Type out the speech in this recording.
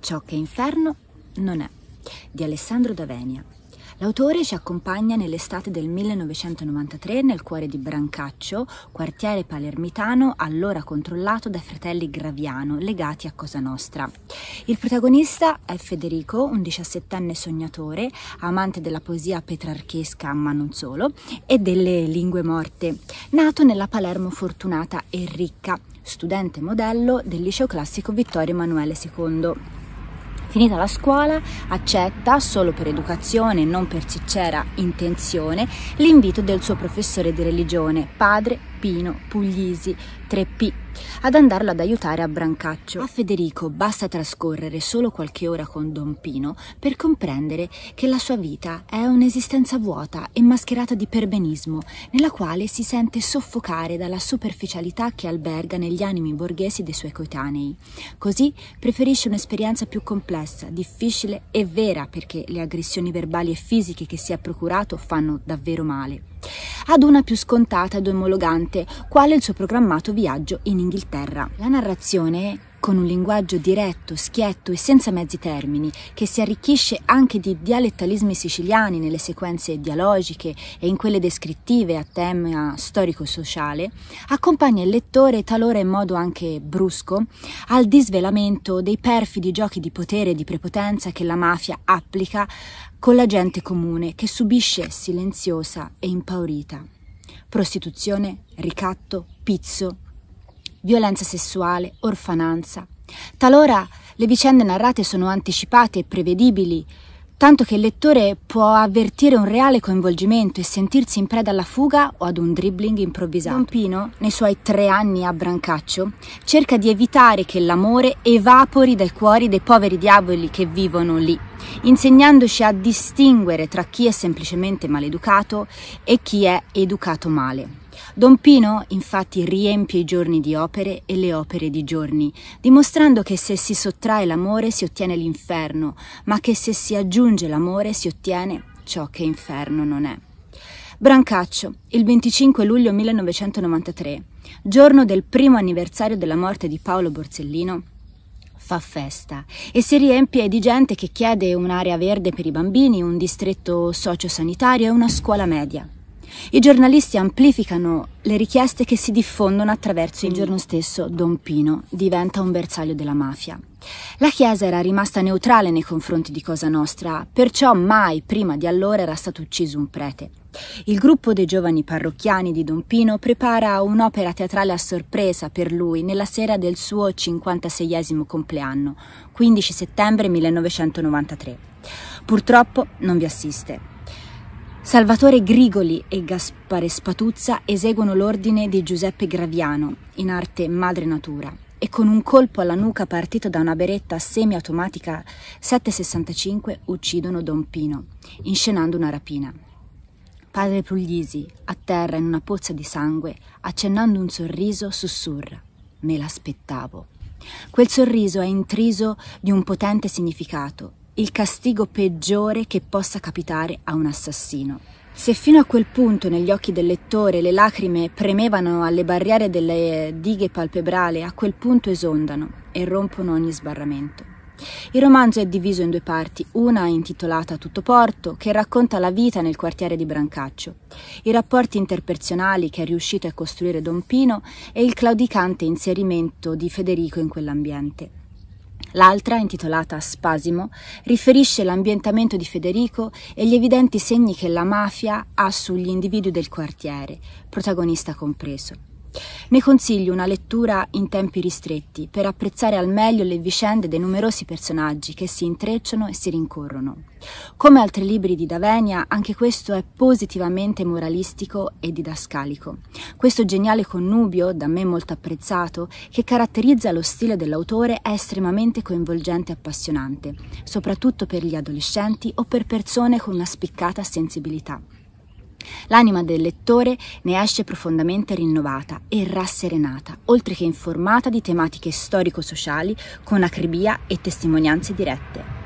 Ciò che inferno non è, di Alessandro Davenia. L'autore ci accompagna nell'estate del 1993 nel cuore di Brancaccio, quartiere palermitano allora controllato dai fratelli Graviano, legati a Cosa Nostra. Il protagonista è Federico, un diciassettenne sognatore, amante della poesia petrarchesca ma non solo, e delle lingue morte, nato nella Palermo fortunata e ricca, studente modello del liceo classico Vittorio Emanuele II. Finita la scuola accetta, solo per educazione e non per sincera intenzione, l'invito del suo professore di religione, padre Peppino Puglisi 3P ad andarlo ad aiutare a Brancaccio. A Federico basta trascorrere solo qualche ora con Don Pino per comprendere che la sua vita è un'esistenza vuota e mascherata di perbenismo, nella quale si sente soffocare dalla superficialità che alberga negli animi borghesi dei suoi coetanei. Così preferisce un'esperienza più complessa, difficile e vera perché le aggressioni verbali e fisiche che si è procurato fanno davvero male ad una più scontata ed omologante, quale il suo programmato viaggio in Inghilterra. La narrazione con un linguaggio diretto, schietto e senza mezzi termini, che si arricchisce anche di dialettalismi siciliani nelle sequenze dialogiche e in quelle descrittive a tema storico-sociale, accompagna il lettore, talora in modo anche brusco, al disvelamento dei perfidi giochi di potere e di prepotenza che la mafia applica con la gente comune che subisce silenziosa e impaurita. Prostituzione, ricatto, pizzo, violenza sessuale, orfananza. Talora le vicende narrate sono anticipate e prevedibili, tanto che il lettore può avvertire un reale coinvolgimento e sentirsi in preda alla fuga o ad un dribbling improvvisato. Pompino, nei suoi tre anni a Brancaccio, cerca di evitare che l'amore evapori dai cuori dei poveri diavoli che vivono lì, insegnandoci a distinguere tra chi è semplicemente maleducato e chi è educato male. Don Pino infatti riempie i giorni di opere e le opere di giorni, dimostrando che se si sottrae l'amore si ottiene l'inferno, ma che se si aggiunge l'amore si ottiene ciò che inferno non è. Brancaccio, il 25 luglio 1993, giorno del primo anniversario della morte di Paolo Borsellino, fa festa e si riempie di gente che chiede un'area verde per i bambini, un distretto sociosanitario e una scuola media. I giornalisti amplificano le richieste che si diffondono attraverso il giorno stesso Don Pino diventa un bersaglio della mafia. La Chiesa era rimasta neutrale nei confronti di Cosa Nostra, perciò mai prima di allora era stato ucciso un prete. Il gruppo dei giovani parrocchiani di Don Pino prepara un'opera teatrale a sorpresa per lui nella sera del suo 56 compleanno, 15 settembre 1993. Purtroppo non vi assiste. Salvatore Grigoli e Gaspare Spatuzza eseguono l'ordine di Giuseppe Graviano, in arte Madre Natura, e con un colpo alla nuca partito da una beretta semiautomatica 765 uccidono Don Pino, inscenando una rapina. Padre Puglisi, a terra in una pozza di sangue, accennando un sorriso, sussurra: Me l'aspettavo. Quel sorriso è intriso di un potente significato il castigo peggiore che possa capitare a un assassino. Se fino a quel punto negli occhi del lettore le lacrime premevano alle barriere delle dighe palpebrali, a quel punto esondano e rompono ogni sbarramento. Il romanzo è diviso in due parti, una intitolata Tutto Porto, che racconta la vita nel quartiere di Brancaccio, i rapporti interpersonali che è riuscito a costruire Don Pino e il claudicante inserimento di Federico in quell'ambiente. L'altra, intitolata Spasimo, riferisce l'ambientamento di Federico e gli evidenti segni che la mafia ha sugli individui del quartiere, protagonista compreso. Ne consiglio una lettura in tempi ristretti per apprezzare al meglio le vicende dei numerosi personaggi che si intrecciano e si rincorrono. Come altri libri di Davenia, anche questo è positivamente moralistico e didascalico. Questo geniale connubio, da me molto apprezzato, che caratterizza lo stile dell'autore è estremamente coinvolgente e appassionante, soprattutto per gli adolescenti o per persone con una spiccata sensibilità. L'anima del lettore ne esce profondamente rinnovata e rasserenata, oltre che informata di tematiche storico-sociali con acribia e testimonianze dirette.